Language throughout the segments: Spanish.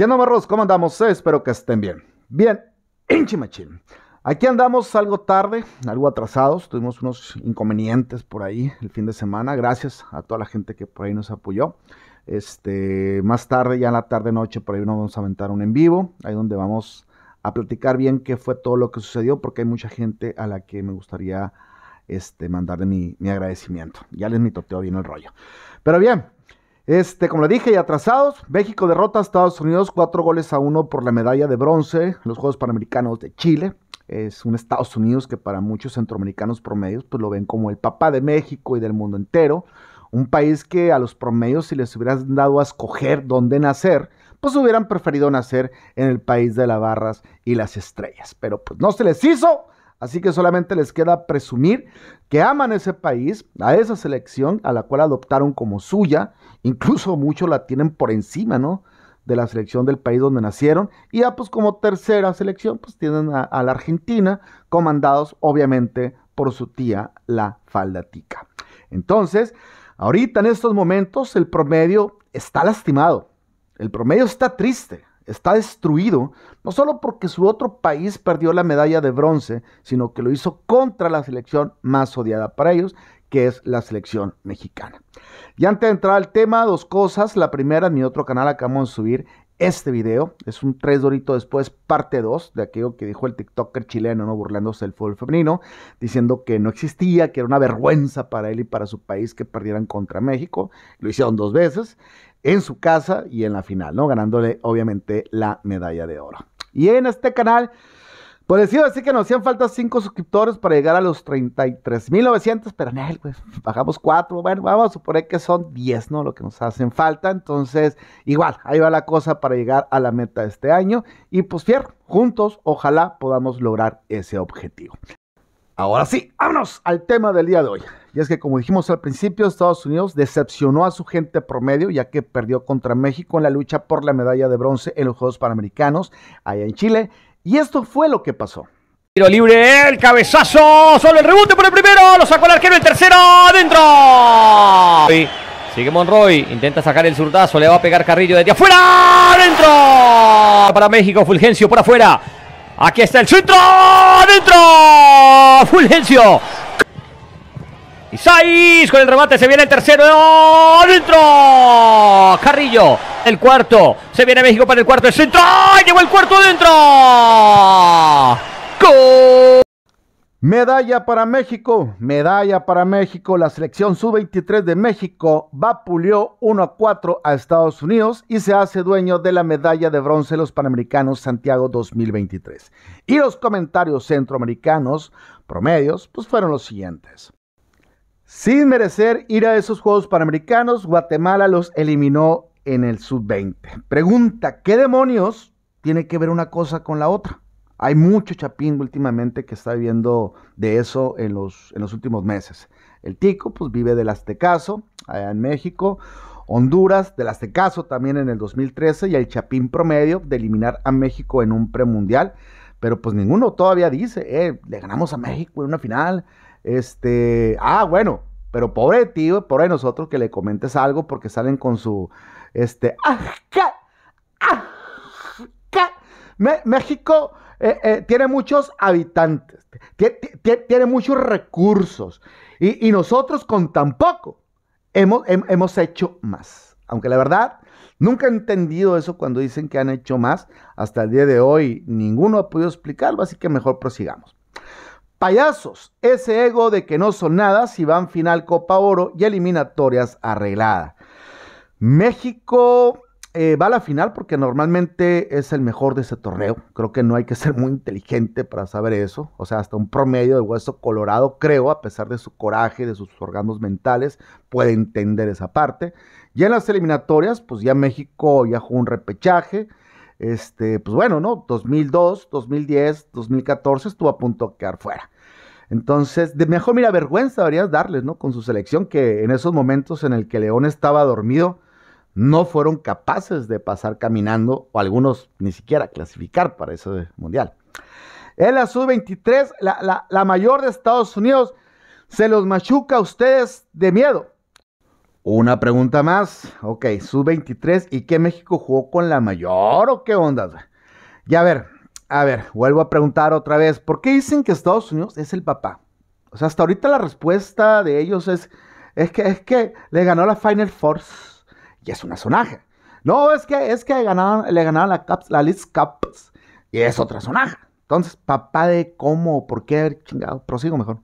¿Qué ¿Cómo andamos? Eh, espero que estén bien. Bien, en inchimachín. Aquí andamos algo tarde, algo atrasados. Tuvimos unos inconvenientes por ahí el fin de semana. Gracias a toda la gente que por ahí nos apoyó. Este, más tarde, ya en la tarde noche, por ahí nos vamos a aventar un en vivo, ahí donde vamos a platicar bien qué fue todo lo que sucedió, porque hay mucha gente a la que me gustaría este, mandarle mi, agradecimiento. Ya les mitoteo bien el rollo. Pero bien, este, como le dije, y atrasados, México derrota a Estados Unidos cuatro goles a uno por la medalla de bronce en los Juegos Panamericanos de Chile. Es un Estados Unidos que para muchos centroamericanos promedios pues lo ven como el papá de México y del mundo entero. Un país que a los promedios si les hubieran dado a escoger dónde nacer, pues hubieran preferido nacer en el país de las barras y las estrellas. Pero pues no se les hizo Así que solamente les queda presumir que aman ese país, a esa selección a la cual adoptaron como suya, incluso muchos la tienen por encima, ¿no? De la selección del país donde nacieron. Y ya pues como tercera selección, pues tienen a, a la Argentina, comandados obviamente por su tía, la faldatica. Entonces, ahorita en estos momentos el promedio está lastimado, el promedio está triste, está destruido, no solo porque su otro país perdió la medalla de bronce, sino que lo hizo contra la selección más odiada para ellos, que es la selección mexicana. Y antes de entrar al tema, dos cosas. La primera, en mi otro canal acabamos de subir este video. Es un tres doritos después, parte 2 de aquello que dijo el TikToker chileno, ¿no? burlándose del fútbol femenino, diciendo que no existía, que era una vergüenza para él y para su país que perdieran contra México. Lo hicieron dos veces, en su casa y en la final, ¿no? Ganándole obviamente la medalla de oro. Y en este canal pues sí que nos hacían falta 5 suscriptores para llegar a los 33.900, pero no, pues bajamos 4, bueno, vamos a suponer que son 10, ¿no? Lo que nos hacen falta, entonces igual, ahí va la cosa para llegar a la meta de este año y pues fierro, juntos ojalá podamos lograr ese objetivo. Ahora sí, vámonos al tema del día de hoy. Y es que como dijimos al principio, Estados Unidos decepcionó a su gente promedio ya que perdió contra México en la lucha por la medalla de bronce en los Juegos Panamericanos allá en Chile y esto fue lo que pasó. Tiro libre, el cabezazo, solo el rebote por el primero, lo sacó el arquero, el tercero, adentro. Sigue Monroy, intenta sacar el zurdazo, le va a pegar Carrillo desde afuera, adentro. Para México, Fulgencio por afuera. Aquí está el centro, adentro. Fulgencio Saiz con el remate, se viene el tercero. ¡Dentro! Carrillo, el cuarto. Se viene México para el cuarto. El centro. ¡Ay! Llegó el cuarto dentro. Medalla para México, medalla para México. La selección sub-23 de México pulió 1 a 4 a Estados Unidos y se hace dueño de la medalla de bronce de los Panamericanos Santiago 2023. Y los comentarios centroamericanos promedios pues fueron los siguientes. Sin merecer ir a esos Juegos Panamericanos, Guatemala los eliminó en el sub-20. Pregunta, ¿qué demonios tiene que ver una cosa con la otra? Hay mucho chapín últimamente que está viviendo de eso en los, últimos meses. El tico pues vive del aztecaso allá en México, Honduras del aztecaso también en el 2013 y el chapín promedio de eliminar a México en un premundial. Pero pues ninguno todavía dice, eh, le ganamos a México en una final, este, ah, bueno, pero pobre tío, ti, pobre nosotros que le comentes algo porque salen con su, este, México eh, eh, tiene muchos habitantes, tiene muchos recursos y, nosotros con tan poco hemos hecho más. Aunque la verdad, Nunca he entendido eso cuando dicen que han hecho más. Hasta el día de hoy ninguno ha podido explicarlo, así que mejor prosigamos. Payasos, ese ego de que no son nada si van final Copa Oro y eliminatorias arreglada. México eh, va a la final porque normalmente es el mejor de ese torneo. Creo que no hay que ser muy inteligente para saber eso. O sea, hasta un promedio de hueso colorado, creo, a pesar de su coraje, de sus órganos mentales, puede entender esa parte. y en las eliminatorias, pues ya México ya jugó un repechaje este, pues bueno, ¿no? 2002, 2010, 2014 estuvo a punto de quedar fuera. Entonces, de mejor, mira, vergüenza deberías darles, ¿no? Con su selección, que en esos momentos en el que León estaba dormido, no fueron capaces de pasar caminando, o algunos ni siquiera clasificar para ese mundial. En la sub-23, la, la mayor de Estados Unidos, se los machuca a ustedes de miedo. Una pregunta más. Ok, sub-23. ¿Y qué México jugó con la mayor o qué onda? Ya a ver, a ver, vuelvo a preguntar otra vez, ¿por qué dicen que Estados Unidos es el papá? O sea, hasta ahorita la respuesta de ellos es, es que, es que le ganó la Final Force y es una sonaja. No, es que, es que le ganaron la, caps la Leeds Cups y es otra sonaja. Entonces, papá de cómo, por qué, chingado, prosigo mejor.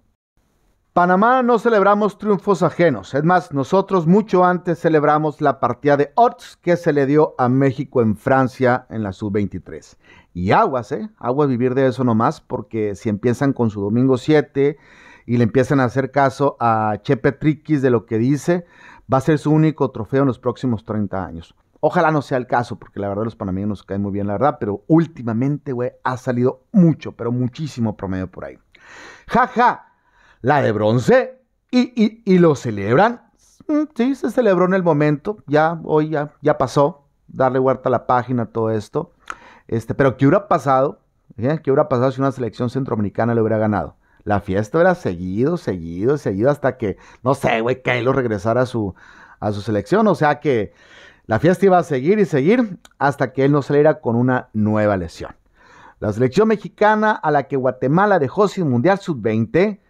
Panamá no celebramos triunfos ajenos. Es más, nosotros mucho antes celebramos la partida de Ots que se le dio a México en Francia en la sub-23. Y aguas, ¿eh? Aguas vivir de eso nomás, porque si empiezan con su domingo 7 y le empiezan a hacer caso a Chepe Triquis de lo que dice, va a ser su único trofeo en los próximos 30 años. Ojalá no sea el caso, porque la verdad los panameños nos caen muy bien, la verdad, pero últimamente, güey, ha salido mucho, pero muchísimo promedio por ahí. Jaja. Ja la de bronce y, lo celebran. Mm, sí, se celebró en el momento, ya hoy ya, ya pasó, darle vuelta a la página, todo esto. Este, pero ¿qué hubiera pasado? ¿Eh? ¿Qué hubiera pasado si una selección centroamericana lo hubiera ganado? La fiesta hubiera seguido, seguido, seguido hasta que, no sé, güey, él regresara a su, a su selección. O sea que la fiesta iba a seguir y seguir hasta que él no saliera con una nueva lesión. La selección mexicana a la que Guatemala dejó sin Mundial Sub-20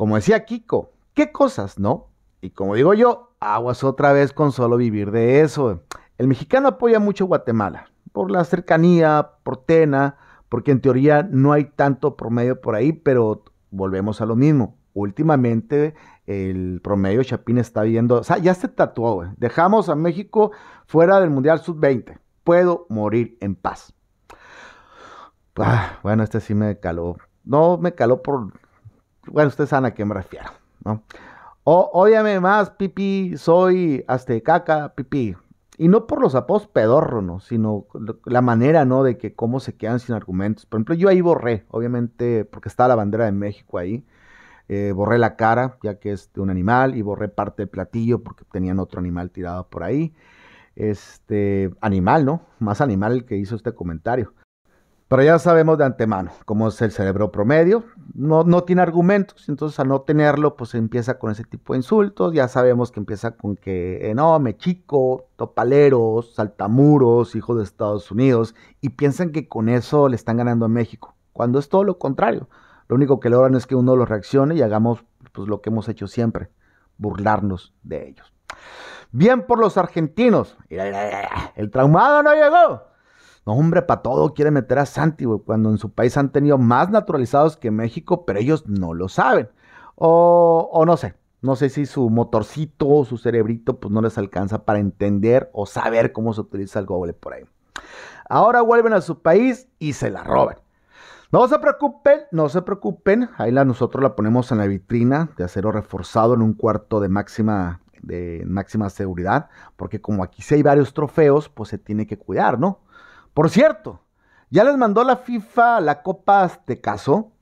como decía Kiko, ¿qué cosas, no? Y como digo yo, aguas otra vez con solo vivir de eso. El mexicano apoya mucho a Guatemala, por la cercanía, por Tena, porque en teoría no hay tanto promedio por ahí, pero volvemos a lo mismo. Últimamente el promedio Chapín está viendo, o sea, ya se tatuó, dejamos a México fuera del Mundial Sub-20, puedo morir en paz. Ah, bueno, este sí me caló, no me caló por bueno, ustedes saben a qué me refiero, ¿no? O, óyame más, pipí, soy hasta caca, pipí. Y no por los apodos pedorro, ¿no? Sino la manera, ¿no? De que cómo se quedan sin argumentos. Por ejemplo, yo ahí borré, obviamente, porque estaba la bandera de México ahí. Eh, borré la cara, ya que es de un animal, y borré parte del platillo porque tenían otro animal tirado por ahí. Este, animal, ¿no? Más animal que hizo este comentario. Pero ya sabemos de antemano cómo es el cerebro promedio, no, no tiene argumentos, entonces al no tenerlo, pues empieza con ese tipo de insultos, ya sabemos que empieza con que, eh, no, me chico, topaleros, saltamuros, hijos de Estados Unidos, y piensan que con eso le están ganando a México, cuando es todo lo contrario. Lo único que logran es que uno los reaccione y hagamos pues, lo que hemos hecho siempre, burlarnos de ellos. Bien por los argentinos. El traumado no llegó. No, hombre, para todo quiere meter a Santi, güey, cuando en su país han tenido más naturalizados que México, pero ellos no lo saben. O, no sé, no sé si su motorcito o su cerebrito pues no les alcanza para entender o saber cómo se utiliza el goble por ahí. Ahora vuelven a su país y se la roban. No se preocupen, no se preocupen. Ahí la, nosotros la ponemos en la vitrina de acero reforzado en un cuarto de máxima, de máxima seguridad, porque como aquí sí hay varios trofeos, pues se tiene que cuidar, ¿no? Por cierto, ya les mandó la FIFA la Copa caso.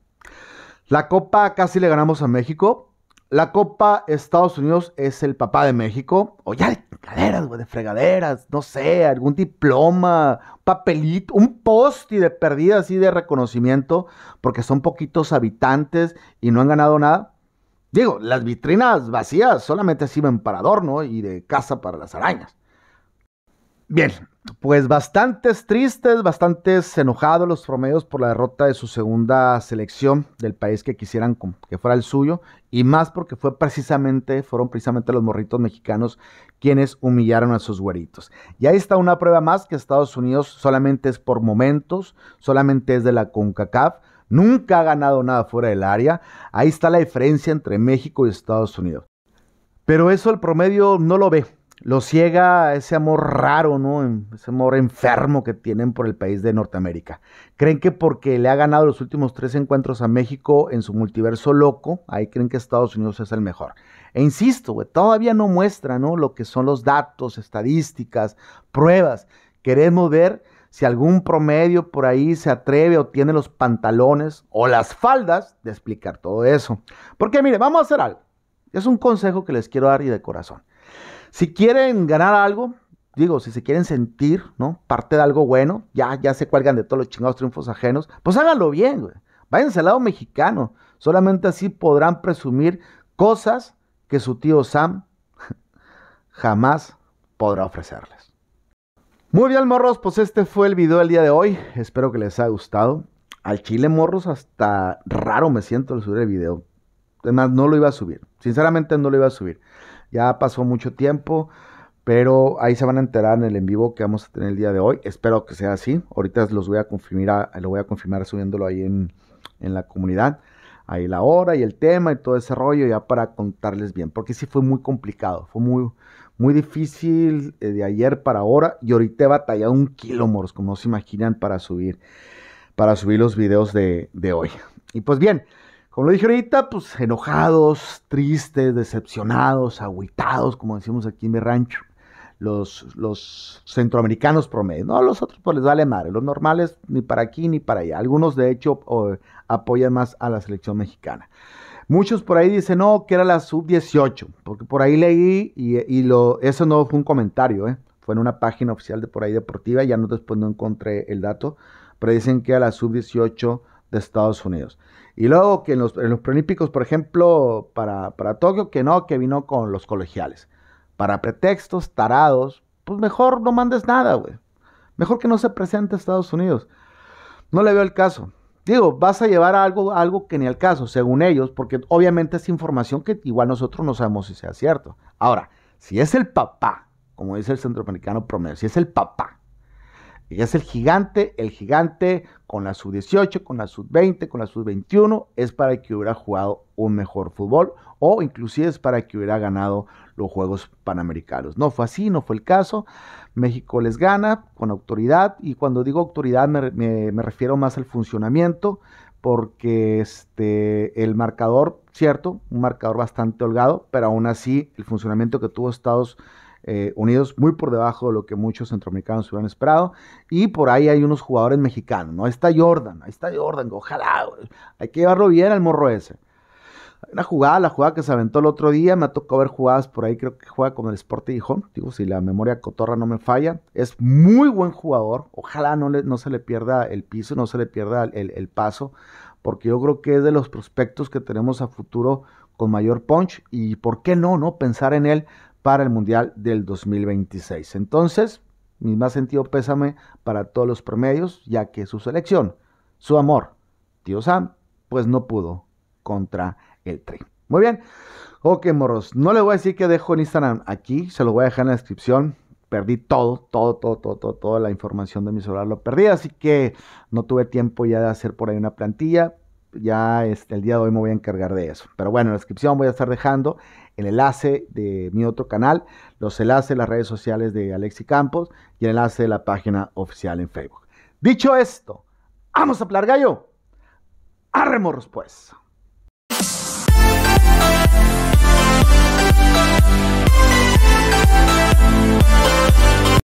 La Copa casi le ganamos a México. La Copa Estados Unidos es el papá de México. O ya de fregaderas, güey, de fregaderas. No sé, algún diploma, papelito, un post y de perdida así de reconocimiento. Porque son poquitos habitantes y no han ganado nada. Digo, las vitrinas vacías solamente sirven para adorno y de casa para las arañas. Bien, pues bastante tristes, bastantes enojados los promedios por la derrota de su segunda selección del país que quisieran que fuera el suyo y más porque fue precisamente fueron precisamente los morritos mexicanos quienes humillaron a sus güeritos. Y ahí está una prueba más que Estados Unidos solamente es por momentos, solamente es de la CONCACAF, nunca ha ganado nada fuera del área. Ahí está la diferencia entre México y Estados Unidos. Pero eso el promedio no lo ve lo ciega ese amor raro, ¿no? Ese amor enfermo que tienen por el país de Norteamérica. Creen que porque le ha ganado los últimos tres encuentros a México en su multiverso loco, ahí creen que Estados Unidos es el mejor. E insisto, todavía no muestra, ¿no? Lo que son los datos, estadísticas, pruebas. Queremos ver si algún promedio por ahí se atreve o tiene los pantalones o las faldas de explicar todo eso. Porque mire, vamos a hacer algo. Es un consejo que les quiero dar y de corazón. Si quieren ganar algo, digo, si se quieren sentir, ¿no? Parte de algo bueno, ya, ya se cuelgan de todos los chingados triunfos ajenos, pues háganlo bien, güey. Váyanse al lado mexicano. Solamente así podrán presumir cosas que su tío Sam jamás podrá ofrecerles. Muy bien, morros, pues este fue el video del día de hoy. Espero que les haya gustado. Al chile, morros, hasta raro me siento al subir el video. Además, no lo iba a subir. Sinceramente, no lo iba a subir. Ya pasó mucho tiempo, pero ahí se van a enterar en el en vivo que vamos a tener el día de hoy. Espero que sea así. Ahorita los voy a confirmar, lo voy a confirmar subiéndolo ahí en, la comunidad. Ahí la hora y el tema y todo ese rollo ya para contarles bien, porque sí fue muy complicado, fue muy, muy difícil eh, de ayer para ahora y ahorita he batallado un kilómetro, como se imaginan, para subir, para subir los videos de, de hoy. Y pues bien, como lo dije ahorita, pues enojados, tristes, decepcionados, aguitados, como decimos aquí en mi rancho. Los, centroamericanos promedio. No, los otros pues les vale madre. Los normales ni para aquí ni para allá. Algunos de hecho apoyan más a la selección mexicana. Muchos por ahí dicen, no, que era la sub-18, porque por ahí leí y, eso no fue un comentario, ¿eh? fue en una página oficial de por ahí deportiva, ya no después no encontré el dato, pero dicen que era la sub-18 de Estados Unidos. Y luego que en los, en por ejemplo, para, para Tokio, que no, que vino con los colegiales. Para pretextos tarados, pues mejor no mandes nada, güey. Mejor que no se presente a Estados Unidos. No le veo el caso. Digo, vas a llevar algo, algo que ni al caso, según ellos, porque obviamente es información que igual nosotros no sabemos si sea cierto. Ahora, si es el papá, como dice el centroamericano promedio, si es el papá ella es el gigante, el gigante con la sub-18, con la sub-20, con la sub-21, es para que hubiera jugado un mejor fútbol o inclusive es para que hubiera ganado los Juegos Panamericanos. No fue así, no fue el caso. México les gana con autoridad y cuando digo autoridad me, refiero más al funcionamiento porque este, el marcador, cierto, un marcador bastante holgado, pero aún así el funcionamiento que tuvo Estados Unidos eh, unidos, muy por debajo de lo que muchos centroamericanos hubieran esperado. Y por ahí hay unos jugadores mexicanos, ¿no? Ahí está Jordan, ahí está Jordan, ojalá, hay que llevarlo bien al morro ese. Una jugada, la jugada que se aventó el otro día, me ha tocado ver jugadas por ahí, creo que juega con el Sport Home digo, si la memoria cotorra no me falla, es muy buen jugador, ojalá no, le, no se le pierda el piso, no se le pierda el, el paso, porque yo creo que es de los prospectos que tenemos a futuro con mayor punch y por qué no, ¿no? Pensar en él para el Mundial del 2026. Entonces, mi más sentido pésame para todos los promedios, ya que su selección, su amor, tío Sam, pues no pudo contra el tren... Muy bien. Ok, morros. No le voy a decir que dejo en Instagram aquí, se lo voy a dejar en la descripción. Perdí todo, todo, todo, todo, todo, toda la información de mi celular lo perdí, así que no tuve tiempo ya de hacer por ahí una plantilla ya este, el día de hoy me voy a encargar de eso. Pero bueno, en la descripción voy a estar dejando el enlace de mi otro canal, los enlaces de las redes sociales de Alexi Campos y el enlace de la página oficial en Facebook. Dicho esto, vamos a hablar gallo! Arremorros pues.